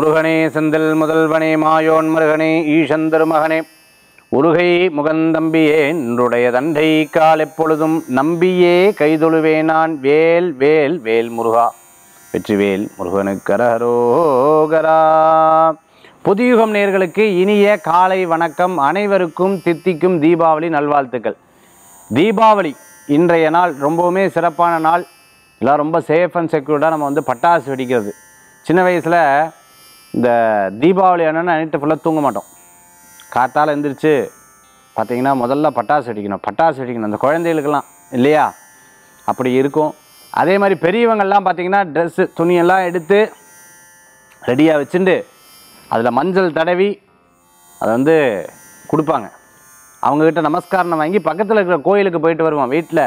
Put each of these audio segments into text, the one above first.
முருகனே செந்தில் முதல்வனே மாயோன் முருகனே ஈசந்தர் மகனே உருகை முகந்தம்பியே என்னுடைய தண்டை கால் எப்பொழுதும் நம்பியே கைதொழுவே நான் வேல் வேல் வேல் முருகா வெற்றிவேல் கரஹரோகரா புதியுகம் நேர்களுக்கு இனிய காலை வணக்கம் அனைவருக்கும் தித்திக்கும் தீபாவளி நல்வாழ்த்துக்கள் தீபாவளி இன்றைய நாள் ரொம்பவுமே சிறப்பான நாள் எல்லாம் ரொம்ப சேஃப் அண்ட் செக்யூர்டாக நம்ம வந்து பட்டாசு வெடிக்கிறது சின்ன வயசில் இந்த தீபாவளி என்னென்னா நைட்டு ஃபுல்லாக தூங்க மாட்டோம் காத்தால் எழுந்திரிச்சு பார்த்திங்கன்னா முதல்ல பட்டாசு அடிக்கணும் பட்டாசு அடிக்கணும் அந்த குழந்தைகளுக்கெல்லாம் இல்லையா அப்படி இருக்கும் அதே மாதிரி பெரியவங்கள்லாம் பார்த்திங்கன்னா ட்ரெஸ்ஸு துணியெல்லாம் எடுத்து ரெடியாக வச்சுட்டு அதில் மஞ்சள் தடவி அதை வந்து கொடுப்பாங்க அவங்கக்கிட்ட நமஸ்காரம் வாங்கி பக்கத்தில் இருக்கிற கோயிலுக்கு போயிட்டு வருவோம் வீட்டில்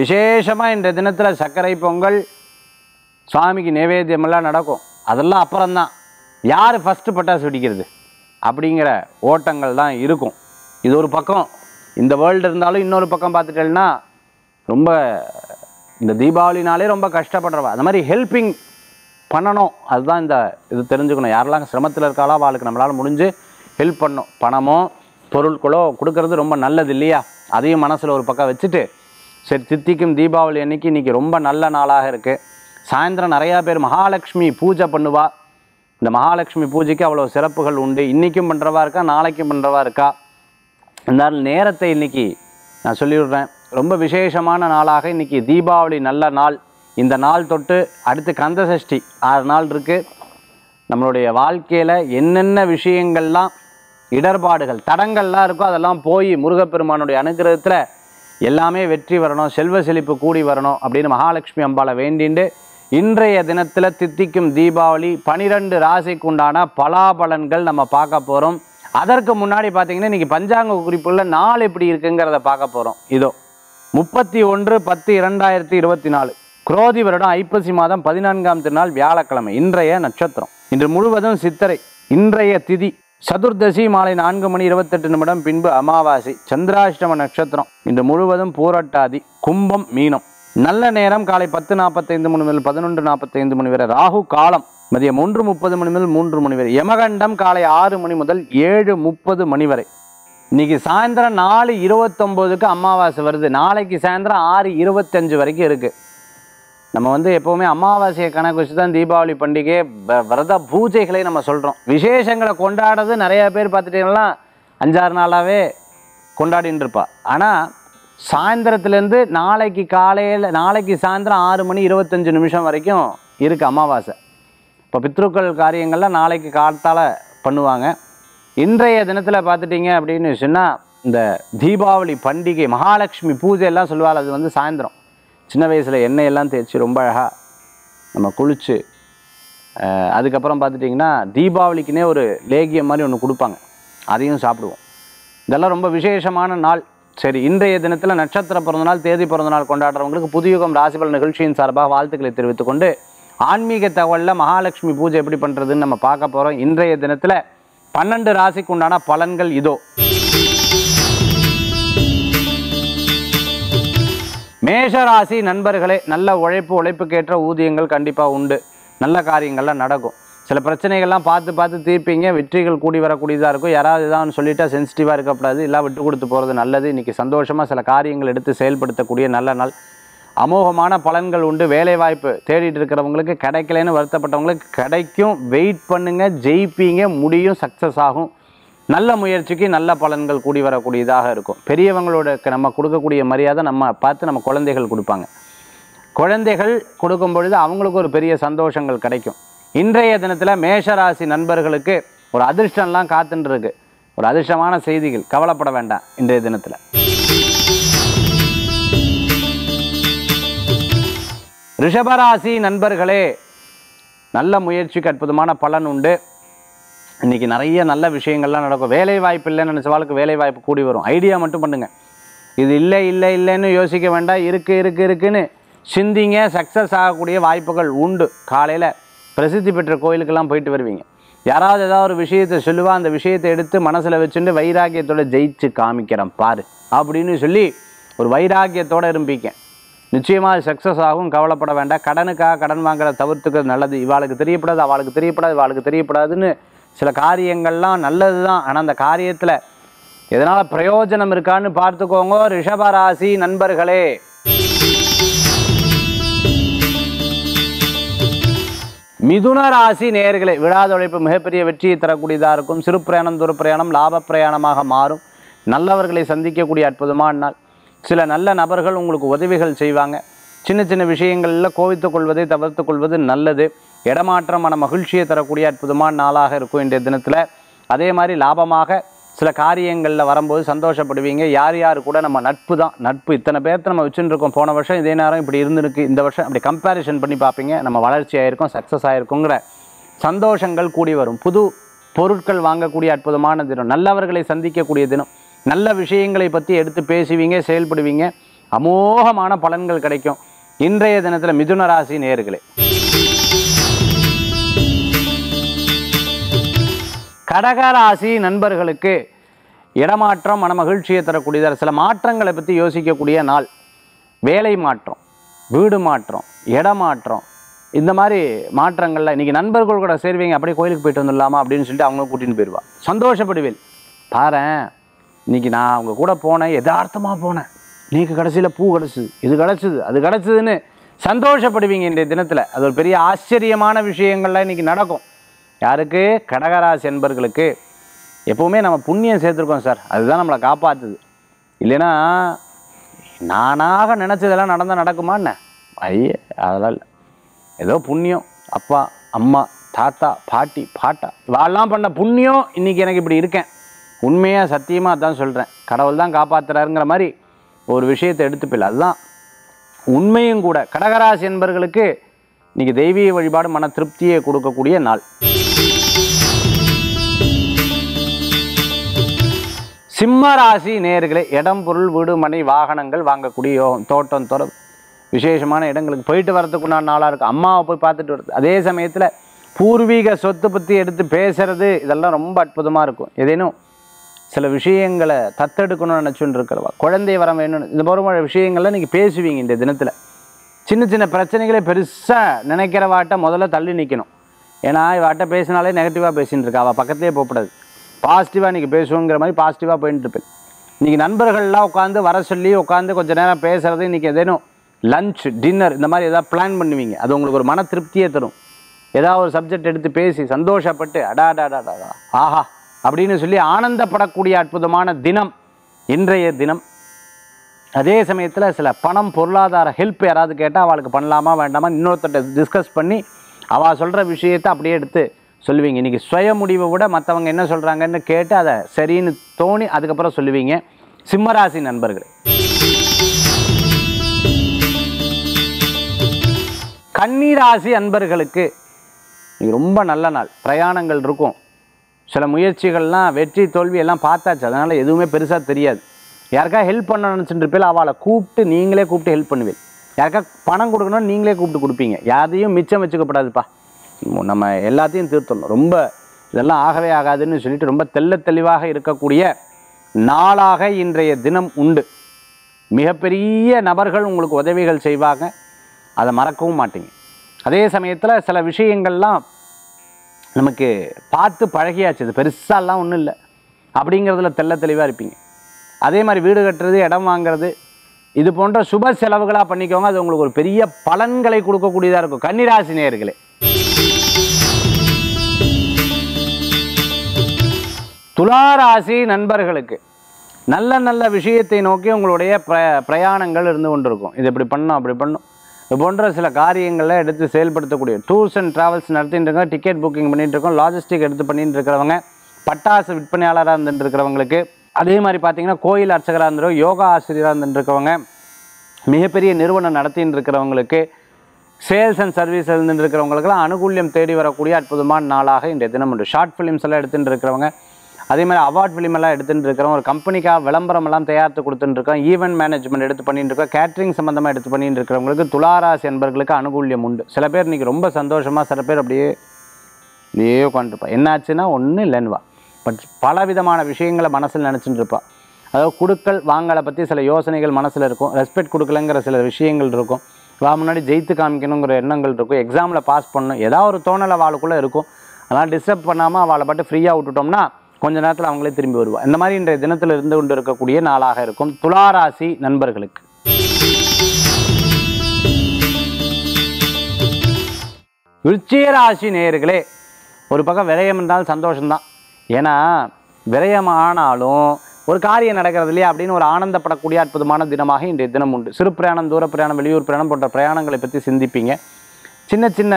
விசேஷமாக இன்றைய தினத்தில் சர்க்கரை பொங்கல் சுவாமிக்கு நைவேத்தியமெல்லாம் நடக்கும் அதெல்லாம் அப்புறம்தான் யார் ஃபஸ்ட்டு பட்டாசு வெடிக்கிறது அப்படிங்கிற ஓட்டங்கள் தான் இருக்கும் இது ஒரு பக்கம் இந்த வேர்ல்டு இருந்தாலும் இன்னொரு பக்கம் பார்த்துட்டேன்னா ரொம்ப இந்த தீபாவளினாலே ரொம்ப கஷ்டப்படுறவா அந்த மாதிரி ஹெல்பிங் பண்ணணும் அதுதான் இந்த இது தெரிஞ்சுக்கணும் யாரெல்லாம் சிரமத்தில் இருக்காளோ அவளுக்கு நம்மளால் முடிஞ்சு ஹெல்ப் பண்ணும் பணமோ பொருட்களோ கொடுக்கறது ரொம்ப நல்லது இல்லையா அதையும் மனசில் ஒரு பக்கம் வச்சுட்டு சரி சித்திக்கும் தீபாவளி அன்னைக்கு இன்றைக்கி ரொம்ப நல்ல நாளாக இருக்குது சாயந்தரம் நிறையா பேர் மகாலட்சுமி பூஜை பண்ணுவாள் இந்த மகாலட்சுமி பூஜைக்கு அவ்வளோ சிறப்புகள் உண்டு இன்றைக்கும் பண்ணுறவா இருக்கா நாளைக்கும் பண்ணுறவா இருக்கா இருந்தாலும் நேரத்தை இன்றைக்கி நான் சொல்லிவிடுறேன் ரொம்ப விசேஷமான நாளாக இன்றைக்கி தீபாவளி நல்ல நாள் இந்த நாள் தொட்டு அடுத்து கந்தசஷ்டி ஆறு நாள் இருக்குது நம்மளுடைய வாழ்க்கையில் என்னென்ன விஷயங்கள்லாம் இடர்பாடுகள் தடங்கள்லாம் இருக்கோ அதெல்லாம் போய் முருகப்பெருமானுடைய அனுகிரகத்தில் எல்லாமே வெற்றி வரணும் செல்வ செழிப்பு கூடி வரணும் அப்படின்னு மகாலட்சுமி அம்பாவை வேண்டிண்டு இன்றைய தினத்தில் தித்திக்கும் தீபாவளி பனிரெண்டு ராசிக்கு உண்டான பலாபலன்கள் நம்ம பார்க்க போகிறோம் அதற்கு முன்னாடி பார்த்தீங்கன்னா இன்றைக்கி பஞ்சாங்க குறிப்புள்ள நாள் எப்படி இருக்குங்கிறத பார்க்க போகிறோம் இதோ முப்பத்தி ஒன்று பத்து இரண்டாயிரத்தி இருபத்தி நாலு குரோதி வருடம் ஐப்பசி மாதம் பதினான்காம் திருநாள் வியாழக்கிழமை இன்றைய நட்சத்திரம் இன்று முழுவதும் சித்திரை இன்றைய திதி சதுர்தசி மாலை நான்கு மணி இருபத்தெட்டு நிமிடம் பின்பு அமாவாசை சந்திராஷ்டம நட்சத்திரம் இன்று முழுவதும் பூரட்டாதி கும்பம் மீனம் நல்ல நேரம் காலை பத்து நாற்பத்தைந்து மணி முதல் பதினொன்று நாற்பத்தைந்து மணி வரை ராகு காலம் மதியம் மூன்று முப்பது மணி முதல் மூன்று மணி வரை யமகண்டம் காலை ஆறு மணி முதல் ஏழு முப்பது மணி வரை இன்னைக்கு சாயந்தரம் நாலு இருபத்தொம்போதுக்கு அமாவாசை வருது நாளைக்கு சாயந்தரம் ஆறு இருபத்தஞ்சு வரைக்கும் இருக்குது நம்ம வந்து எப்போவுமே அமாவாசையை கணக்கு வச்சு தான் தீபாவளி பண்டிகை விரத பூஜைகளை நம்ம சொல்கிறோம் விசேஷங்களை கொண்டாடுறது நிறையா பேர் பார்த்துட்டிங்கன்னா அஞ்சாறு நாளாகவே கொண்டாடின்னு இருப்பாள் ஆனால் சாயந்தரத்துலேருந்து நாளைக்கு காலையில் நாளைக்கு சாயந்தரம் ஆறு மணி இருபத்தஞ்சி நிமிஷம் வரைக்கும் இருக்குது அமாவாசை இப்போ பித்ருக்கள் காரியங்கள்லாம் நாளைக்கு காலத்தால் பண்ணுவாங்க இன்றைய தினத்தில் பார்த்துட்டிங்க அப்படின்னு சொன்னால் இந்த தீபாவளி பண்டிகை மகாலட்சுமி பூஜையெல்லாம் சொல்லுவாள் அது வந்து சாயந்தரம் சின்ன வயசில் எண்ணெயெல்லாம் தேய்ச்சி ரொம்ப அழகாக நம்ம குளித்து அதுக்கப்புறம் பார்த்துட்டிங்கன்னா தீபாவளிக்குன்னே ஒரு லேகியம் மாதிரி ஒன்று கொடுப்பாங்க அதையும் சாப்பிடுவோம் இதெல்லாம் ரொம்ப விசேஷமான நாள் சரி இன்றைய தினத்தில் நட்சத்திர பிறந்தநாள் தேதி பிறந்தநாள் கொண்டாடுறவங்களுக்கு புதியுகம் ராசிபல நிகழ்ச்சியின் சார்பாக வாழ்த்துக்களை கொண்டு ஆன்மீக தகவலில் மகாலட்சுமி பூஜை எப்படி பண்ணுறதுன்னு நம்ம பார்க்க போகிறோம் இன்றைய தினத்தில் பன்னெண்டு ராசிக்கு உண்டான பலன்கள் இதோ மேஷ ராசி நண்பர்களே நல்ல உழைப்பு உழைப்புக்கேற்ற ஊதியங்கள் கண்டிப்பாக உண்டு நல்ல காரியங்கள்லாம் நடக்கும் சில பிரச்சனைகள்லாம் பார்த்து பார்த்து தீர்ப்பீங்க வெற்றிகள் கூடி வரக்கூடியதாக இருக்கும் யாராவது இதான்னு சொல்லிட்டா சென்சிட்டிவாக இருக்கக்கூடாது இல்லை விட்டு கொடுத்து போகிறது நல்லது இன்றைக்கி சந்தோஷமாக சில காரியங்கள் எடுத்து செயல்படுத்தக்கூடிய நல்ல நாள் அமோகமான பலன்கள் உண்டு வேலைவாய்ப்பு தேடிட்டு இருக்கிறவங்களுக்கு கிடைக்கலன்னு வருத்தப்பட்டவங்களுக்கு கிடைக்கும் வெயிட் பண்ணுங்கள் ஜெயிப்பீங்க முடியும் சக்ஸஸ் ஆகும் நல்ல முயற்சிக்கு நல்ல பலன்கள் கூடி வரக்கூடியதாக இருக்கும் பெரியவங்களோட நம்ம கொடுக்கக்கூடிய மரியாதை நம்ம பார்த்து நம்ம குழந்தைகள் கொடுப்பாங்க குழந்தைகள் கொடுக்கும் பொழுது அவங்களுக்கு ஒரு பெரிய சந்தோஷங்கள் கிடைக்கும் இன்றைய தினத்தில் மேஷராசி நண்பர்களுக்கு ஒரு அதிர்ஷ்டம்லாம் இருக்கு ஒரு அதிர்ஷ்டமான செய்திகள் கவலைப்பட வேண்டாம் இன்றைய தினத்தில் ரிஷபராசி நண்பர்களே நல்ல முயற்சிக்கு அற்புதமான பலன் உண்டு இன்றைக்கி நிறைய நல்ல விஷயங்கள்லாம் நடக்கும் வேலை வாய்ப்பு இல்லைன்னு நினச்ச வாழ்க்கை வேலை வாய்ப்பு கூடி வரும் ஐடியா மட்டும் பண்ணுங்கள் இது இல்லை இல்லை இல்லைன்னு யோசிக்க வேண்டாம் இருக்குது இருக்குது இருக்குன்னு சிந்திங்க சக்ஸஸ் ஆகக்கூடிய வாய்ப்புகள் உண்டு காலையில் பிரசித்தி பெற்ற கோயிலுக்கெல்லாம் போயிட்டு வருவீங்க யாராவது ஏதாவது ஒரு விஷயத்தை சொல்லுவா அந்த விஷயத்தை எடுத்து மனசில் வச்சுட்டு வைராக்கியத்தோட ஜெயிச்சு காமிக்கிறேன் பாரு அப்படின்னு சொல்லி ஒரு வைராக்கியத்தோடு இரும்பிக்க நிச்சயமாக சக்ஸஸ் ஆகும் கவலைப்பட வேண்டாம் கடனுக்காக கடன் வாங்குறத தவிர்த்துக்கிறது நல்லது இவாளுக்கு தெரியப்படாது அவளுக்கு தெரியப்படாது இவாளுக்கு தெரியப்படாதுன்னு சில காரியங்கள்லாம் நல்லது தான் ஆனால் அந்த காரியத்தில் எதனால் பிரயோஜனம் இருக்கான்னு பார்த்துக்கோங்க ரிஷபராசி நண்பர்களே மிதுன ராசி நேர்களை விழாத உழைப்பு மிகப்பெரிய வெற்றியை தரக்கூடியதாக இருக்கும் சிறு பிரயாணம் துரு பிரயாணம் லாப பிரயாணமாக மாறும் நல்லவர்களை சந்திக்கக்கூடிய அற்புதமான நாள் சில நல்ல நபர்கள் உங்களுக்கு உதவிகள் செய்வாங்க சின்ன சின்ன விஷயங்களில் கோவித்து கொள்வதை தவிர்த்து கொள்வது நல்லது இடமாற்றமான மகிழ்ச்சியை தரக்கூடிய அற்புதமான நாளாக இருக்கும் இன்றைய தினத்தில் அதே மாதிரி லாபமாக சில காரியங்களில் வரும்போது சந்தோஷப்படுவீங்க யார் யார் கூட நம்ம நட்பு தான் நட்பு இத்தனை பேர்த்த நம்ம வச்சுட்டு இருக்கோம் போன வருஷம் இதே நேரம் இப்படி இருந்துருக்கு இந்த வருஷம் அப்படி கம்பேரிசன் பண்ணி பார்ப்பீங்க நம்ம வளர்ச்சி ஆகிருக்கோம் சக்ஸஸ் ஆகிருக்குங்கிற சந்தோஷங்கள் கூடி வரும் புது பொருட்கள் வாங்கக்கூடிய அற்புதமான தினம் நல்லவர்களை சந்திக்கக்கூடிய தினம் நல்ல விஷயங்களை பற்றி எடுத்து பேசுவீங்க செயல்படுவீங்க அமோகமான பலன்கள் கிடைக்கும் இன்றைய தினத்தில் மிதுன ராசி நேர்களே கடகராசி நண்பர்களுக்கு இடமாற்றம் மன மகிழ்ச்சியை தரக்கூடியதாக சில மாற்றங்களை பற்றி யோசிக்கக்கூடிய நாள் வேலை மாற்றம் வீடு மாற்றம் இடமாற்றம் இந்த மாதிரி மாற்றங்களில் இன்றைக்கி நண்பர்கள் கூட சேர்வீங்க அப்படியே கோயிலுக்கு போயிட்டு வந்துடலாமா அப்படின்னு சொல்லிட்டு அவங்களும் கூட்டின்னு போயிடுவா சந்தோஷப்படுவேன் பாரு இன்றைக்கி நான் அவங்க கூட போனேன் எதார்த்தமாக போனேன் இன்றைக்கி கடைசியில் பூ கிடச்சிது இது கிடச்சிது அது கிடச்சிதுன்னு சந்தோஷப்படுவீங்க இன்றைய தினத்தில் அது ஒரு பெரிய ஆச்சரியமான விஷயங்கள்லாம் இன்றைக்கி நடக்கும் யாருக்கு கடகராசி என்பர்களுக்கு எப்போவுமே நம்ம புண்ணியம் சேர்த்துருக்கோம் சார் அதுதான் நம்மளை காப்பாற்றுது இல்லைன்னா நானாக நினச்சதெல்லாம் நடந்தால் நடக்குமா என்ன ஐய அதெல்லாம் இல்லை ஏதோ புண்ணியம் அப்பா அம்மா தாத்தா பாட்டி பாட்டா இவாள்லாம் பண்ண புண்ணியம் இன்றைக்கி எனக்கு இப்படி இருக்கேன் உண்மையாக சத்தியமாக அதான் சொல்கிறேன் கடவுள் தான் காப்பாற்றுறாருங்கிற மாதிரி ஒரு விஷயத்தை எடுத்துப்பில்லை அதுதான் உண்மையும் கூட கடகராசி என்பர்களுக்கு இன்றைக்கி தெய்வீக வழிபாடு மன திருப்தியை கொடுக்கக்கூடிய நாள் சிம்ம ராசி நேர்களை இடம் பொருள் வீடு மனை வாகனங்கள் வாங்கக்கூடிய யோகம் தோட்டம் தொடர் விசேஷமான இடங்களுக்கு போயிட்டு நான் நாளாக இருக்கும் அம்மாவை போய் பார்த்துட்டு வருது அதே சமயத்தில் பூர்வீக சொத்து பற்றி எடுத்து பேசுகிறது இதெல்லாம் ரொம்ப அற்புதமாக இருக்கும் ஏதேனும் சில விஷயங்களை தத்தெடுக்கணும்னு நினச்சுன்னு இருக்கிறவா குழந்தை வர வேணும்னு இந்த மாதிரி விஷயங்கள்லாம் நீங்கள் பேசுவீங்க இந்த தினத்தில் சின்ன சின்ன பிரச்சனைகளை பெருசாக நினைக்கிறவாட்ட முதல்ல தள்ளி நிற்கணும் ஏன்னா இவாட்ட பேசினாலே நெகட்டிவாக பேசின்னு இருக்கா அவள் பக்கத்துலேயே போகக்கூடாது பாசிட்டிவாக இன்றைக்கி பேசுவோங்கிற மாதிரி பாசிட்டிவாக போயிட்டு இருப்பேன் இன்றைக்கி நண்பர்கள்லாம் உட்காந்து வர சொல்லி உட்காந்து கொஞ்சம் நேரம் பேசுகிறது இன்றைக்கி எதேனும் லன்ச் டின்னர் இந்த மாதிரி எதாவது பிளான் பண்ணுவீங்க அது உங்களுக்கு ஒரு மன திருப்தியே தரும் ஏதாவது ஒரு சப்ஜெக்ட் எடுத்து பேசி சந்தோஷப்பட்டு அடாடாடாடா ஆஹா அப்படின்னு சொல்லி ஆனந்தப்படக்கூடிய அற்புதமான தினம் இன்றைய தினம் அதே சமயத்தில் சில பணம் பொருளாதார ஹெல்ப் யாராவது கேட்டால் அவளுக்கு பண்ணலாமா வேண்டாமா இன்னொருத்தட்ட டிஸ்கஸ் பண்ணி அவள் சொல்கிற விஷயத்தை அப்படியே எடுத்து சொல்லுவீங்க இன்றைக்கி சுய முடிவை விட மற்றவங்க என்ன சொல்கிறாங்கன்னு கேட்டு அதை சரின்னு தோணி அதுக்கப்புறம் சொல்லுவீங்க சிம்மராசி நண்பர்கள் கன்னிராசி அன்பர்களுக்கு ரொம்ப நல்ல நாள் பிரயாணங்கள் இருக்கும் சில முயற்சிகள்லாம் வெற்றி தோல்வி எல்லாம் பார்த்தாச்சு அதனால் எதுவுமே பெருசாக தெரியாது யாருக்கா ஹெல்ப் பண்ண நினச்சிட்டு அவளை கூப்பிட்டு நீங்களே கூப்பிட்டு ஹெல்ப் பண்ணுவேன் யாருக்கா பணம் கொடுக்கணும்னு நீங்களே கூப்பிட்டு கொடுப்பீங்க யாரையும் மிச்சம் வச்சுக்கப்படாதுப்பா நம்ம எல்லாத்தையும் தீர்த்தணும் ரொம்ப இதெல்லாம் ஆகவே ஆகாதுன்னு சொல்லிட்டு ரொம்ப தெல்ல தெளிவாக இருக்கக்கூடிய நாளாக இன்றைய தினம் உண்டு மிகப்பெரிய நபர்கள் உங்களுக்கு உதவிகள் செய்வாங்க அதை மறக்கவும் மாட்டிங்க அதே சமயத்தில் சில விஷயங்கள்லாம் நமக்கு பார்த்து பழகியாச்சு அது பெருசாலாம் ஒன்றும் இல்லை அப்படிங்கிறதுல தெல்ல தெளிவாக இருப்பீங்க அதே மாதிரி வீடு கட்டுறது இடம் வாங்கிறது இது போன்ற சுப செலவுகளாக பண்ணிக்கோங்க அது உங்களுக்கு ஒரு பெரிய பலன்களை கொடுக்கக்கூடியதாக இருக்கும் கன்னிராசி நேர்களே துளாராசி நண்பர்களுக்கு நல்ல நல்ல விஷயத்தை நோக்கி உங்களுடைய பிர பிரயாணங்கள் இருந்து கொண்டிருக்கும் இது இப்படி பண்ணும் அப்படி பண்ணும் இது போன்ற சில காரியங்களை எடுத்து செயல்படுத்தக்கூடிய டூர்ஸ் அண்ட் ட்ராவல்ஸ் நடத்திட்டு இருக்கோம் டிக்கெட் புக்கிங் பண்ணிட்டு இருக்கோம் லாஜிஸ்டிக் எடுத்து பண்ணிகிட்டு இருக்கிறவங்க பட்டாசு விற்பனையாளராக இருந்துட்டு இருக்கிறவங்களுக்கு அதே மாதிரி பார்த்தீங்கன்னா கோயில் அர்ச்சகராக இருந்துடும் யோகா ஆசிரியராக இருக்கிறவங்க மிகப்பெரிய நிறுவனம் நடத்தின்னு இருக்கிறவங்களுக்கு சேல்ஸ் அண்ட் சர்வீஸ் இருந்துட்டு இருக்கிறவங்களுக்கெல்லாம் அனுகூல்யம் தேடி வரக்கூடிய அற்புதமான நாளாக இன்றைய தினம் உண்டு ஷார்ட் ஃபிலிம்ஸ் எல்லாம் எடுத்துகிட்டு இருக்கிறவங்க அதே மாதிரி அவார்ட் எல்லாம் எடுத்துகிட்டு இருக்கிறோம் ஒரு கம்பெனிக்காக விளம்பரமெல்லாம் தயாரித்து கொடுத்துட்டு இருக்கோம் ஈவெண்ட் மேனேஜ்மெண்ட் எடுத்து பண்ணிட்டு இருக்கோம் கேட்ரிங் சம்மந்தமாக எடுத்து பண்ணிட்டு இருக்கிறவங்களுக்கு துளாராசி என்பர்களுக்கு அனுகூல்யம் உண்டு சில பேர் இன்றைக்கி ரொம்ப சந்தோஷமாக சில பேர் அப்படியே இப்படியே உட்காந்துருப்பா என்னாச்சுன்னா ஒன்றும் இல்லைன்னுவா பட் பல விதமான விஷயங்களை மனசில் நினச்சிட்டு இருப்பாள் அதாவது கொடுக்கல் வாங்கலை பற்றி சில யோசனைகள் மனசில் இருக்கும் ரெஸ்பெக்ட் கொடுக்கலங்கிற சில விஷயங்கள் இருக்கும் வா முன்னாடி ஜெயித்து காமிக்கணுங்கிற எண்ணங்கள் இருக்கும் எக்ஸாமில் பாஸ் பண்ணணும் ஏதாவது ஒரு தோணலை அவளுக்குள்ளே இருக்கும் அதெல்லாம் டிஸ்டர்ப் பண்ணாமல் அவளை பாட்டு ஃப்ரீயாக விட்டுட்டோம்னா கொஞ்ச நேரத்தில் அவங்களே திரும்பி வருவா இந்த மாதிரி இன்றைய தினத்தில் இருந்து கொண்டு இருக்கக்கூடிய நாளாக இருக்கும் துளாராசி நண்பர்களுக்கு விருச்சிகராசி நேயர்களே ஒரு பக்கம் விரயம் இருந்தாலும் சந்தோஷம்தான் ஏன்னா விரயம் ஆனாலும் ஒரு காரியம் நடக்கிறது இல்லையா அப்படின்னு ஒரு ஆனந்தப்படக்கூடிய அற்புதமான தினமாக இன்றைய தினம் உண்டு சிறு பிரயாணம் தூர பிரயாணம் வெளியூர் பிரயாணம் போன்ற பிரயாணங்களை பற்றி சிந்திப்பீங்க சின்ன சின்ன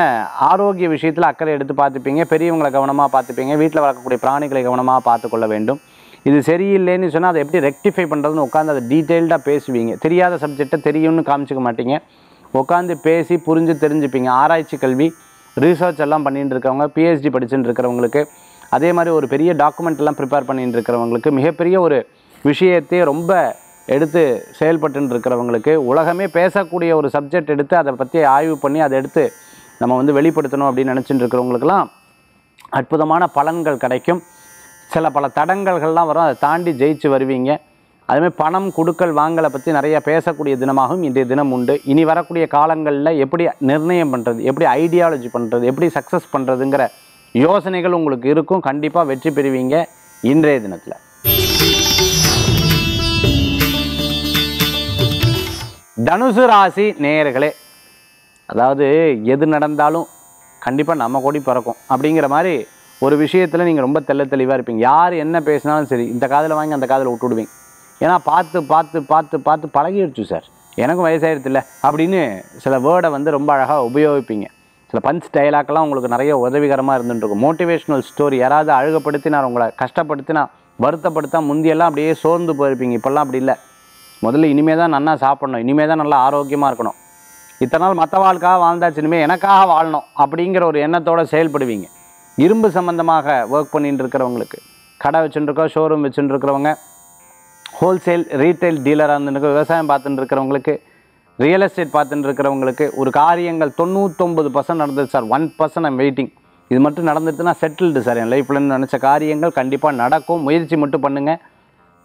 ஆரோக்கிய விஷயத்தில் அக்கறை எடுத்து பார்த்துப்பீங்க பெரியவங்களை கவனமாக பார்த்துப்பீங்க வீட்டில் வளர்க்கக்கூடிய பிராணிகளை கவனமாக பார்த்துக்கொள்ள வேண்டும் இது சரியில்லைன்னு சொன்னால் அதை எப்படி ரெக்டிஃபை பண்ணுறதுன்னு உட்காந்து அதை டீட்டெயில்டாக பேசுவீங்க தெரியாத சப்ஜெக்டை தெரியும்னு காமிச்சிக்க மாட்டீங்க உட்காந்து பேசி புரிஞ்சு தெரிஞ்சுப்பீங்க ஆராய்ச்சி கல்வி ரிசர்ச் எல்லாம் பண்ணிட்டு இருக்கவங்க பிஹெச்டி படிச்சுட்டு இருக்கிறவங்களுக்கு அதே மாதிரி ஒரு பெரிய டாக்குமெண்ட் எல்லாம் ப்ரிப்பேர் பண்ணிட்டு இருக்கிறவங்களுக்கு மிகப்பெரிய ஒரு விஷயத்தையே ரொம்ப எடுத்து செயல்பட்டு இருக்கிறவங்களுக்கு உலகமே பேசக்கூடிய ஒரு சப்ஜெக்ட் எடுத்து அதை பற்றி ஆய்வு பண்ணி அதை எடுத்து நம்ம வந்து வெளிப்படுத்தணும் அப்படின்னு நினச்சிட்டு இருக்கிறவங்களுக்கெல்லாம் அற்புதமான பலன்கள் கிடைக்கும் சில பல தடங்கல்கள்லாம் வரும் அதை தாண்டி ஜெயிச்சு வருவீங்க அதுமாதிரி பணம் கொடுக்கல் வாங்கலை பற்றி நிறைய பேசக்கூடிய தினமாகவும் இன்றைய தினம் உண்டு இனி வரக்கூடிய காலங்களில் எப்படி நிர்ணயம் பண்ணுறது எப்படி ஐடியாலஜி பண்ணுறது எப்படி சக்ஸஸ் பண்ணுறதுங்கிற யோசனைகள் உங்களுக்கு இருக்கும் கண்டிப்பாக வெற்றி பெறுவீங்க இன்றைய தினத்தில் தனுசு ராசி நேயர்களே அதாவது எது நடந்தாலும் கண்டிப்பாக நம்ம கூடி பிறக்கும் அப்படிங்கிற மாதிரி ஒரு விஷயத்தில் நீங்கள் ரொம்ப தெல்ல தெளிவாக இருப்பீங்க யார் என்ன பேசினாலும் சரி இந்த காதில் வாங்கி அந்த காதில் விட்டு விடுவீங்க ஏன்னா பார்த்து பார்த்து பார்த்து பார்த்து பழகிடுச்சு சார் எனக்கும் வயசாகிடுச்சுல்ல அப்படின்னு சில வேர்டை வந்து ரொம்ப அழகாக உபயோகிப்பீங்க சில பஞ்ச் டைலாக்லாம் உங்களுக்கு நிறைய உதவிகரமாக இருந்துட்டுருக்கும் மோட்டிவேஷ்னல் ஸ்டோரி யாராவது அழுகப்படுத்தினார் உங்களை கஷ்டப்படுத்தினா வருத்தப்படுத்தா முந்தியெல்லாம் அப்படியே சோர்ந்து போயிருப்பீங்க இப்போல்லாம் அப்படி இல்லை முதல்ல இனிமே தான் நல்லா சாப்பிடணும் இனிமே தான் நல்லா ஆரோக்கியமாக இருக்கணும் இத்தனை நாள் வாழ்க்காக வாழ்ந்தாச்சு இனிமேல் எனக்காக வாழணும் அப்படிங்கிற ஒரு எண்ணத்தோடு செயல்படுவீங்க இரும்பு சம்மந்தமாக ஒர்க் பண்ணிட்டு இருக்கிறவங்களுக்கு கடை வச்சுட்டுருக்கோம் ஷோரூம் இருக்கிறவங்க ஹோல்சேல் ரீட்டைல் டீலராக இருந்துருக்கோம் விவசாயம் பார்த்துட்டு இருக்கிறவங்களுக்கு ரியல் எஸ்டேட் பார்த்துட்டு இருக்கிறவங்களுக்கு ஒரு காரியங்கள் தொண்ணூத்தொம்பது பர்சன்ட் நடந்தது sir one percent I'm waiting இது மட்டும் நடந்துட்டுனா செட்டில்டு சார் என் லைஃப்லன்னு நினச்ச காரியங்கள் கண்டிப்பாக நடக்கும் முயற்சி மட்டும் பண்ணுங்கள்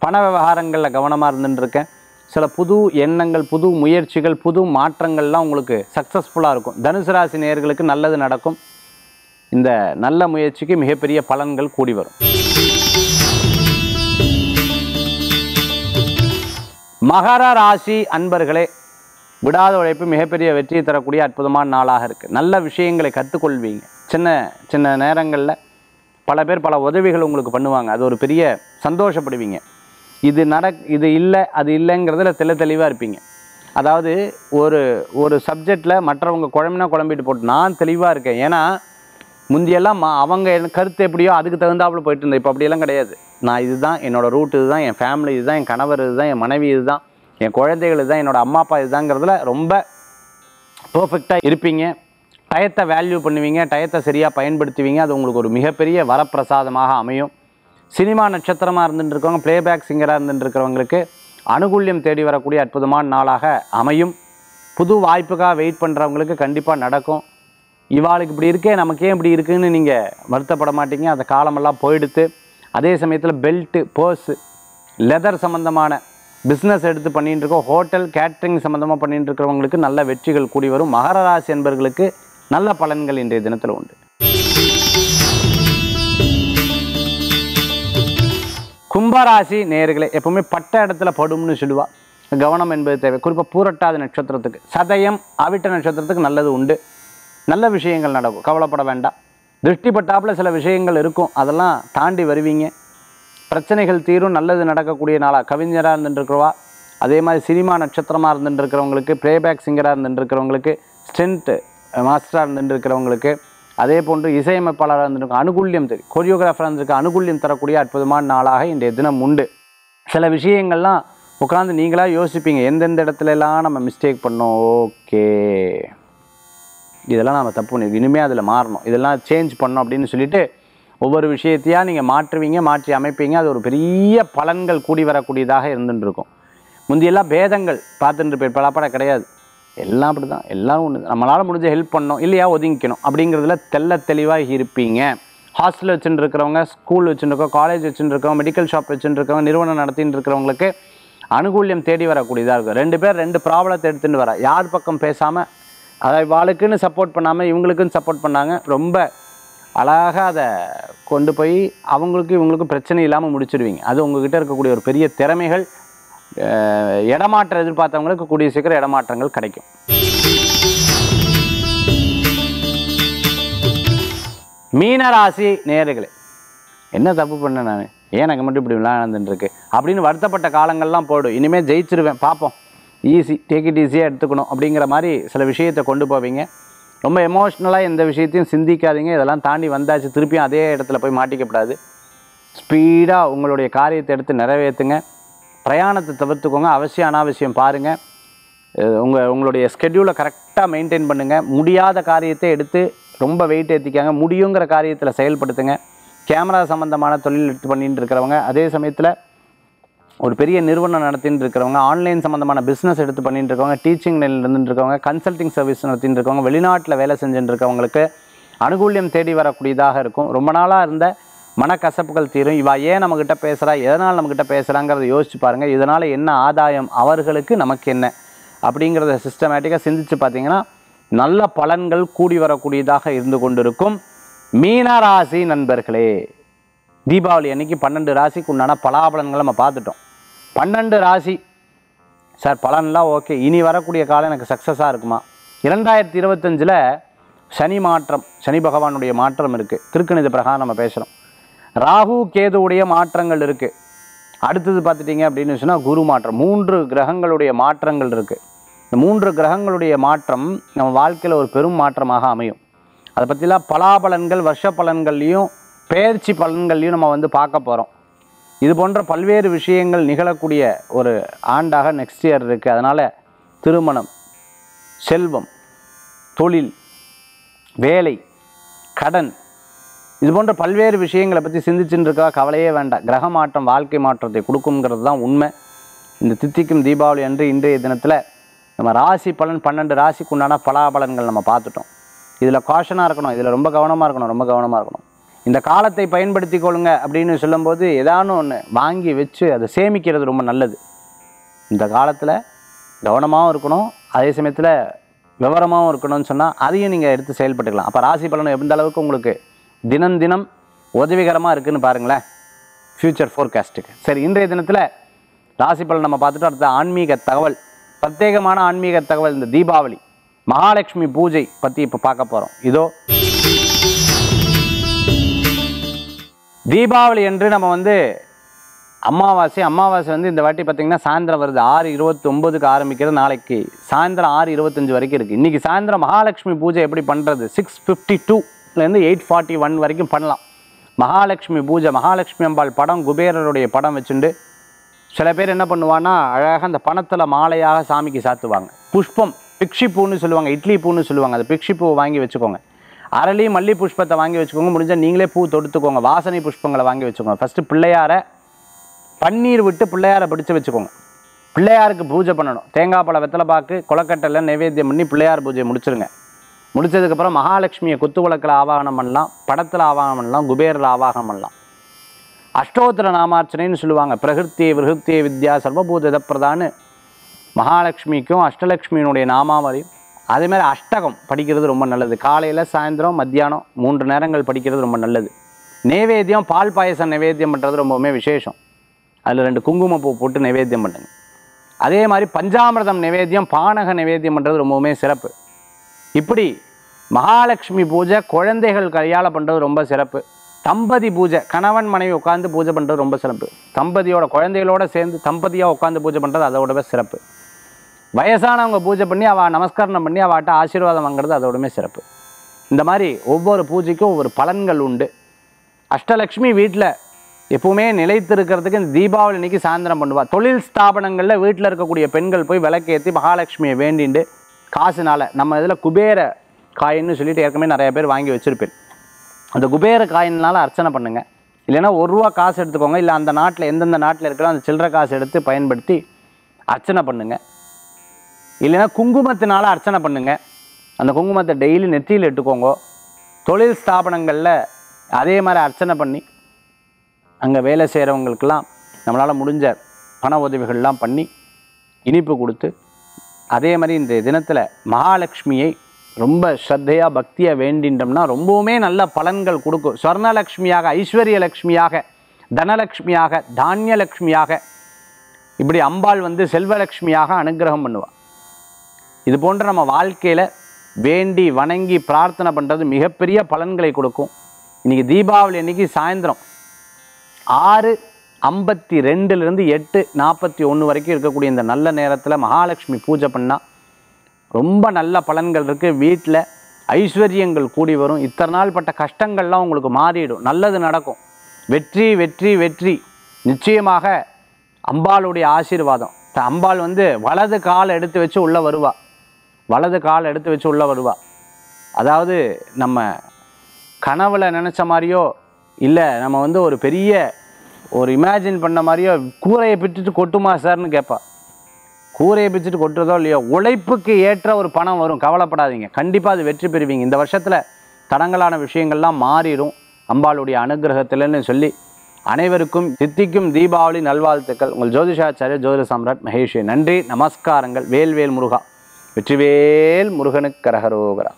பண விவகாரங்களில் கவனமாக இருந்துட்டுருக்கேன் சில புது எண்ணங்கள் புது முயற்சிகள் புது மாற்றங்கள்லாம் உங்களுக்கு சக்ஸஸ்ஃபுல்லாக இருக்கும் தனுசு ராசி நேர்களுக்கு நல்லது நடக்கும் இந்த நல்ல முயற்சிக்கு மிகப்பெரிய பலன்கள் கூடி வரும் மகர ராசி அன்பர்களே விடாத உழைப்பு மிகப்பெரிய வெற்றியை தரக்கூடிய அற்புதமான நாளாக இருக்குது நல்ல விஷயங்களை கற்றுக்கொள்வீங்க சின்ன சின்ன நேரங்களில் பல பேர் பல உதவிகள் உங்களுக்கு பண்ணுவாங்க அது ஒரு பெரிய சந்தோஷப்படுவீங்க இது நடக் இது இல்லை அது இல்லைங்கிறதுல தெல தெளிவாக இருப்பீங்க அதாவது ஒரு ஒரு சப்ஜெக்டில் மற்றவங்க குழம்புனா குழம்பிட்டு போட்டு நான் தெளிவாக இருக்கேன் ஏன்னா முந்தியெல்லாம் அவங்க கருத்து எப்படியோ அதுக்கு தகுந்தாப்புல போயிட்டு இருந்தேன் இப்போ அப்படியெல்லாம் கிடையாது நான் இதுதான் என்னோடய ரூட் இது தான் என் ஃபேமிலி இது தான் என் கணவர் இது தான் என் மனைவி இது தான் என் குழந்தைகள் இதுதான் என்னோடய அம்மா அப்பா இதுதாங்கிறதுல ரொம்ப பர்ஃபெக்டாக இருப்பீங்க டயத்தை வேல்யூ பண்ணுவீங்க டயத்தை சரியாக பயன்படுத்துவீங்க அது உங்களுக்கு ஒரு மிகப்பெரிய வரப்பிரசாதமாக அமையும் சினிமா நட்சத்திரமாக இருந்துட்டு இருக்கவங்க பிளேபேக் சிங்கராக இருந்துட்டு இருக்கிறவங்களுக்கு அனுகூல்யம் தேடி வரக்கூடிய அற்புதமான நாளாக அமையும் புது வாய்ப்புக்காக வெயிட் பண்ணுறவங்களுக்கு கண்டிப்பாக நடக்கும் இவாளுக்கு இப்படி இருக்கே நமக்கு ஏன் இப்படி இருக்குன்னு நீங்கள் வருத்தப்பட மாட்டீங்க அந்த காலமெல்லாம் போயிடுத்து அதே சமயத்தில் பெல்ட்டு பர்ஸு லெதர் சம்மந்தமான பிஸ்னஸ் எடுத்து பண்ணிகிட்டு இருக்கோம் ஹோட்டல் கேட்ரிங் சம்மந்தமாக பண்ணிகிட்டு இருக்கிறவங்களுக்கு நல்ல வெற்றிகள் கூடி வரும் மகர ராசி என்பவர்களுக்கு நல்ல பலன்கள் இன்றைய தினத்தில் உண்டு கும்பராசி நேர்களை எப்பவுமே பட்ட இடத்துல படும்னு சொல்லுவாள் கவனம் என்பது தேவை குறிப்பாக பூரட்டாத நட்சத்திரத்துக்கு சதயம் அவிட்ட நட்சத்திரத்துக்கு நல்லது உண்டு நல்ல விஷயங்கள் நடக்கும் கவலைப்பட வேண்டாம் திருஷ்டிப்பட்டாப்பில் சில விஷயங்கள் இருக்கும் அதெல்லாம் தாண்டி வருவீங்க பிரச்சனைகள் தீரும் நல்லது நடக்கக்கூடிய நாளாக கவிஞராக இருந்துட்டுருக்குறவா அதே மாதிரி சினிமா நட்சத்திரமாக இருந்துட்டுருக்கிறவங்களுக்கு ப்ளேபேக் சிங்கராக இருந்துட்டுருக்கிறவங்களுக்கு ஸ்ட்ரென்த்து மாஸ்டராக இருந்துட்டுருக்கிறவங்களுக்கு அதே போன்று இசையமைப்பாளராக இருந்திருக்க அனுகூல்யம் தெரியும் கொரியோகிராஃபராக இருந்திருக்க அனுகூல்யம் தரக்கூடிய அற்புதமான நாளாக இன்றைய தினம் உண்டு சில விஷயங்கள்லாம் உட்காந்து நீங்களாக யோசிப்பீங்க எந்தெந்த இடத்துலலாம் நம்ம மிஸ்டேக் பண்ணோம் ஓகே இதெல்லாம் நம்ம தப்பு பண்ணி இனிமேல் அதில் மாறணும் இதெல்லாம் சேஞ்ச் பண்ணோம் அப்படின்னு சொல்லிட்டு ஒவ்வொரு விஷயத்தையாக நீங்கள் மாற்றுவீங்க மாற்றி அமைப்பீங்க அது ஒரு பெரிய பலன்கள் கூடி வரக்கூடியதாக இருந்துருக்கும் முந்தையெல்லாம் முந்தியெல்லாம் பேதங்கள் பார்த்துட்டு போய் பலாப்படம் கிடையாது எல்லாம் அப்படி தான் எல்லோரும் ஒன்று நம்மளால் முடிஞ்ச ஹெல்ப் பண்ணோம் இல்லையா ஒதுங்கிக்கணும் அப்படிங்கிறதுல தெல்ல தெளிவாக இருப்பீங்க ஹாஸ்டல் வச்சுட்டு இருக்கிறவங்க ஸ்கூல் வச்சுருக்கோம் காலேஜ் வச்சுருக்கோம் மெடிக்கல் ஷாப் வச்சுருக்கோம் நிறுவனம் நடத்திட்டு இருக்கிறவங்களுக்கு அனுகூல்யம் தேடி வரக்கூடியதாக இருக்கும் ரெண்டு பேர் ரெண்டு ப்ராப்ளத்தை எடுத்துகிட்டு வர யார் பக்கம் பேசாமல் அதை வாளுக்குன்னு சப்போர்ட் பண்ணாமல் இவங்களுக்குன்னு சப்போர்ட் பண்ணாங்க ரொம்ப அழகாக அதை கொண்டு போய் அவங்களுக்கும் இவங்களுக்கும் பிரச்சனை இல்லாமல் முடிச்சிடுவீங்க அது உங்ககிட்ட இருக்கக்கூடிய ஒரு பெரிய திறமைகள் இடமாற்றம் எதிர்பார்த்தவங்களுக்கு கூடிய சீக்கிரம் இடமாற்றங்கள் கிடைக்கும் மீனராசி நேர்களே என்ன தப்பு பண்ணேன் நான் ஏன் எனக்கு மட்டும் இப்படி விளையாண்டுருக்கு அப்படின்னு வருத்தப்பட்ட காலங்கள்லாம் போடும் இனிமேல் ஜெயிச்சிருவேன் பார்ப்போம் ஈஸி டேக் இட் ஈஸியாக எடுத்துக்கணும் அப்படிங்கிற மாதிரி சில விஷயத்தை கொண்டு போவீங்க ரொம்ப எமோஷ்னலாக எந்த விஷயத்தையும் சிந்திக்காதீங்க இதெல்லாம் தாண்டி வந்தாச்சு திருப்பியும் அதே இடத்துல போய் மாட்டிக்கப்படாது ஸ்பீடாக உங்களுடைய காரியத்தை எடுத்து நிறைவேற்றுங்க பிரயாணத்தை தவிர்த்துக்கோங்க அவசியம் அனாவசியம் பாருங்கள் உங்கள் உங்களுடைய ஸ்கெட்யூலை கரெக்டாக மெயின்டைன் பண்ணுங்கள் முடியாத காரியத்தை எடுத்து ரொம்ப வெயிட் ஏற்றிக்காங்க முடியுங்கிற காரியத்தில் செயல்படுத்துங்க கேமரா சம்மந்தமான தொழில் எடுத்து பண்ணிகிட்டு இருக்கிறவங்க அதே சமயத்தில் ஒரு பெரிய நிறுவனம் நடத்தின்னு இருக்கிறவங்க ஆன்லைன் சம்மந்தமான பிஸ்னஸ் எடுத்து பண்ணிகிட்டு இருக்கவங்க டீச்சிங் நிலையில் இருந்துட்டு இருக்கவங்க கன்சல்டிங் சர்வீஸ் நடத்தின்னு இருக்கவங்க வெளிநாட்டில் வேலை செஞ்சுட்டு இருக்கவங்களுக்கு அனுகூலியம் தேடி வரக்கூடியதாக இருக்கும் ரொம்ப நாளாக இருந்தால் மனக்கசப்புகள் தீரும் இவா ஏன் நம்மக்கிட்ட பேசுகிறா எதனால் நம்மக்கிட்ட பேசுகிறாங்கிறத யோசிச்சு பாருங்கள் இதனால் என்ன ஆதாயம் அவர்களுக்கு நமக்கு என்ன அப்படிங்கிறத சிஸ்டமேட்டிக்காக சிந்தித்து பார்த்தீங்கன்னா நல்ல பலன்கள் கூடி வரக்கூடியதாக இருந்து கொண்டிருக்கும் மீனராசி நண்பர்களே தீபாவளி அன்னைக்கு பன்னெண்டு ராசிக்கு உண்டான பலாபலன்களை நம்ம பார்த்துட்டோம் பன்னெண்டு ராசி சார் பலன்லாம் ஓகே இனி வரக்கூடிய காலம் எனக்கு சக்ஸஸாக இருக்குமா இரண்டாயிரத்தி இருபத்தஞ்சில் சனி மாற்றம் சனி பகவானுடைய மாற்றம் இருக்குது திருக்கணித பிரகாரம் நம்ம பேசுகிறோம் ராகு கேதுவுடைய மாற்றங்கள் இருக்குது அடுத்தது பார்த்துட்டிங்க அப்படின்னு சொன்னால் குரு மாற்றம் மூன்று கிரகங்களுடைய மாற்றங்கள் இருக்குது இந்த மூன்று கிரகங்களுடைய மாற்றம் நம்ம வாழ்க்கையில் ஒரு பெரும் மாற்றமாக அமையும் அதை பற்றிலாம் பலாபலன்கள் வருஷ பலன்கள்லையும் பேர்ச்சி பலன்கள்லையும் நம்ம வந்து பார்க்க போகிறோம் இது போன்ற பல்வேறு விஷயங்கள் நிகழக்கூடிய ஒரு ஆண்டாக நெக்ஸ்ட் இயர் இருக்குது அதனால் திருமணம் செல்வம் தொழில் வேலை கடன் இது போன்ற பல்வேறு விஷயங்களை பற்றி சிந்திச்சுட்டுருக்கா இருக்கா கவலையே வேண்டாம் கிரக மாற்றம் வாழ்க்கை மாற்றத்தை கொடுக்குங்கிறது தான் உண்மை இந்த தித்திக்கும் தீபாவளி அன்று இன்றைய தினத்தில் நம்ம ராசி பலன் பன்னெண்டு ராசிக்கு உண்டான பலாபலன்கள் நம்ம பார்த்துட்டோம் இதில் காஷனாக இருக்கணும் இதில் ரொம்ப கவனமாக இருக்கணும் ரொம்ப கவனமாக இருக்கணும் இந்த காலத்தை பயன்படுத்தி கொள்ளுங்க அப்படின்னு சொல்லும்போது ஏதானு ஒன்று வாங்கி வச்சு அதை சேமிக்கிறது ரொம்ப நல்லது இந்த காலத்தில் கவனமாகவும் இருக்கணும் அதே சமயத்தில் விவரமாகவும் இருக்கணும்னு சொன்னால் அதையும் நீங்கள் எடுத்து செயல்பட்டுக்கலாம் அப்போ ராசி பலன் எந்த அளவுக்கு உங்களுக்கு தினம் தினம் உதவிகரமாக இருக்குதுன்னு பாருங்களேன் ஃப்யூச்சர் ஃபோர்காஸ்ட்டுக்கு சரி இன்றைய தினத்தில் ராசி பலன் நம்ம பார்த்துட்டு அடுத்த ஆன்மீக தகவல் பிரத்யேகமான ஆன்மீக தகவல் இந்த தீபாவளி மகாலட்சுமி பூஜை பற்றி இப்போ பார்க்க போகிறோம் இதோ தீபாவளி என்று நம்ம வந்து அமாவாசை அமாவாசை வந்து இந்த வாட்டி பார்த்திங்கன்னா சாயந்தரம் வருது ஆறு ஒம்பதுக்கு ஆரம்பிக்கிறது நாளைக்கு சாயந்தரம் ஆறு இருபத்தஞ்சி வரைக்கும் இருக்குது இன்றைக்கி சாயந்தரம் மகாலட்சுமி பூஜை எப்படி பண்ணுறது சிக்ஸ் ஃபிஃப்டி டூ ஹவர்ஸ்லேருந்து எயிட் ஃபார்ட்டி ஒன் வரைக்கும் பண்ணலாம் மகாலட்சுமி பூஜை மகாலட்சுமி அம்பாள் படம் குபேரருடைய படம் வச்சுட்டு சில பேர் என்ன பண்ணுவான்னா அழகாக அந்த பணத்தில் மாலையாக சாமிக்கு சாத்துவாங்க புஷ்பம் பிக்ஷி பூன்னு சொல்லுவாங்க இட்லி பூன்னு சொல்லுவாங்க அந்த பிக்ஷி பூவை வாங்கி வச்சுக்கோங்க அரளி மல்லி புஷ்பத்தை வாங்கி வச்சுக்கோங்க முடிஞ்சால் நீங்களே பூ தொடுத்துக்கோங்க வாசனை புஷ்பங்களை வாங்கி வச்சுக்கோங்க ஃபஸ்ட்டு பிள்ளையார பன்னீர் விட்டு பிள்ளையாரை பிடிச்சி வச்சுக்கோங்க பிள்ளையாருக்கு பூஜை பண்ணணும் தேங்காய் பழ வெத்தலை பாக்கு கொலக்கட்டையில் நைவேத்தியம் பண்ணி பிள்ளையார் பூஜையை முடிச்சிருங்க முடித்ததுக்கப்புறம் மகாலட்சுமியை குத்து விளக்கில் ஆவாகனம் பண்ணலாம் படத்தில் ஆவாகனம் பண்ணலாம் குபேரில் ஆவாகனம் பண்ணலாம் அஷ்டோத்திர நாமார்ச்சனைன்னு சொல்லுவாங்க பிரகிருத்தி விருத்திய வித்யா சர்வபூத இதப்பிரதான்னு மகாலட்சுமிக்கும் அஷ்டலக்ஷ்மியினுடைய நாமாவளியும் அதேமாதிரி அஷ்டகம் படிக்கிறது ரொம்ப நல்லது காலையில் சாயந்தரம் மத்தியானம் மூன்று நேரங்கள் படிக்கிறது ரொம்ப நல்லது நைவேத்தியம் பால் பாயசம் நைவேத்தியம் பண்ணுறது ரொம்பவுமே விசேஷம் அதில் ரெண்டு குங்குமப்பூ போட்டு நைவேத்தியம் பண்ணுங்க அதே மாதிரி பஞ்சாமிரதம் நைவேத்தியம் பானக நைவேத்தியம் பண்ணுறது ரொம்பவுமே சிறப்பு இப்படி மகாலட்சுமி பூஜை குழந்தைகள் கையால் பண்ணுறது ரொம்ப சிறப்பு தம்பதி பூஜை கணவன் மனைவி உட்காந்து பூஜை பண்ணுறது ரொம்ப சிறப்பு தம்பதியோட குழந்தைகளோட சேர்ந்து தம்பதியாக உட்காந்து பூஜை பண்ணுறது அதோடவே சிறப்பு வயசானவங்க பூஜை பண்ணி அவள் நமஸ்காரம் பண்ணி அவட்ட ஆசீர்வாதம் வாங்குறது அதோடமே சிறப்பு இந்த மாதிரி ஒவ்வொரு பூஜைக்கும் ஒவ்வொரு பலன்கள் உண்டு அஷ்டலக்ஷ்மி வீட்டில் எப்பவுமே நிலைத்திருக்கிறதுக்கு இந்த தீபாவளி அன்னைக்கு சாயந்தரம் பண்ணுவாள் தொழில் ஸ்தாபனங்களில் வீட்டில் இருக்கக்கூடிய பெண்கள் போய் விளக்கேற்றி மகாலட்சுமியை வேண்டிண்டு காசுனால் நம்ம இதில் குபேர காயின்னு சொல்லிட்டு ஏற்கனவே நிறைய பேர் வாங்கி வச்சுருப்பேன் அந்த குபேர காயினால் அர்ச்சனை பண்ணுங்கள் இல்லைன்னா ஒரு ரூபா காசு எடுத்துக்கோங்க இல்லை அந்த நாட்டில் எந்தெந்த நாட்டில் இருக்கிறோம் அந்த சில்லற காசு எடுத்து பயன்படுத்தி அர்ச்சனை பண்ணுங்கள் இல்லைன்னா குங்குமத்தினால் அர்ச்சனை பண்ணுங்கள் அந்த குங்குமத்தை டெய்லி நெற்றியில் எடுத்துக்கோங்க தொழில் ஸ்தாபனங்களில் அதே மாதிரி அர்ச்சனை பண்ணி அங்கே வேலை செய்கிறவங்களுக்கெல்லாம் நம்மளால் முடிஞ்ச பண உதவிகள்லாம் பண்ணி இனிப்பு கொடுத்து அதே மாதிரி இந்த தினத்தில் மகாலட்சுமியை ரொம்ப ஸ்ரத்தையாக பக்தியாக வேண்டின்றோம்னா ரொம்பவுமே நல்ல பலன்கள் கொடுக்கும் ஸ்வர்ணலக்ஷ்மியாக ஐஸ்வர்ய லக்ஷ்மியாக தனலக்ஷ்மியாக தானிய லக்ஷ்மியாக இப்படி அம்பாள் வந்து செல்வலக்ஷ்மியாக அனுகிரகம் பண்ணுவாள் இது போன்ற நம்ம வாழ்க்கையில் வேண்டி வணங்கி பிரார்த்தனை பண்ணுறது மிகப்பெரிய பலன்களை கொடுக்கும் இன்றைக்கி தீபாவளி அன்றைக்கி சாயந்தரம் ஆறு ஐம்பத்தி ரெண்டுலேருந்து எட்டு நாற்பத்தி ஒன்று வரைக்கும் இருக்கக்கூடிய இந்த நல்ல நேரத்தில் மகாலட்சுமி பூஜை பண்ணால் ரொம்ப நல்ல பலன்கள் இருக்குது வீட்டில் ஐஸ்வர்யங்கள் கூடி வரும் இத்தனை நாள் பட்ட கஷ்டங்கள்லாம் உங்களுக்கு மாறிடும் நல்லது நடக்கும் வெற்றி வெற்றி வெற்றி நிச்சயமாக அம்பாளுடைய ஆசீர்வாதம் அம்பாள் வந்து வலது காலை எடுத்து வச்சு உள்ளே வருவா வலது காலை எடுத்து வச்சு உள்ளே வருவா அதாவது நம்ம கனவில் நினச்ச மாதிரியோ இல்லை நம்ம வந்து ஒரு பெரிய ஒரு இமேஜின் பண்ண மாதிரியோ கூரையை பிச்சுட்டு கொட்டுமா சார்னு கேட்பா கூரையை பிச்சுட்டு கொட்டுறதோ இல்லையோ உழைப்புக்கு ஏற்ற ஒரு பணம் வரும் கவலைப்படாதீங்க கண்டிப்பாக அது வெற்றி பெறுவீங்க இந்த வருஷத்தில் தடங்கலான விஷயங்கள்லாம் மாறிடும் அம்பாளுடைய அனுகிரகத்தில்னு சொல்லி அனைவருக்கும் சித்திக்கும் தீபாவளி நல்வாழ்த்துக்கள் உங்கள் ஜோதிஷாச்சாரிய ஜோதிட சாம்ராட் மகேஷ் நன்றி நமஸ்காரங்கள் வேல்வேல் முருகா வெற்றிவேல் முருகனுக்கு கரகரோகரா